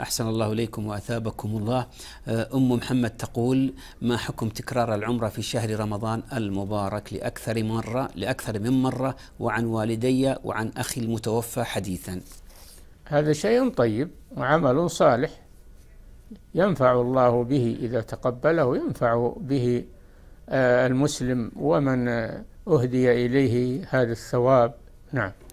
أحسن الله إليكم وأثابكم الله أه، أم محمد تقول ما حكم تكرار العمرة في شهر رمضان المبارك لأكثر مرة لأكثر من مرة وعن والدي وعن أخي المتوفى حديثا هذا شيء طيب وعمل صالح ينفع الله به إذا تقبله ينفع به أه، المسلم ومن أه، أهدي إليه هذا الثواب نعم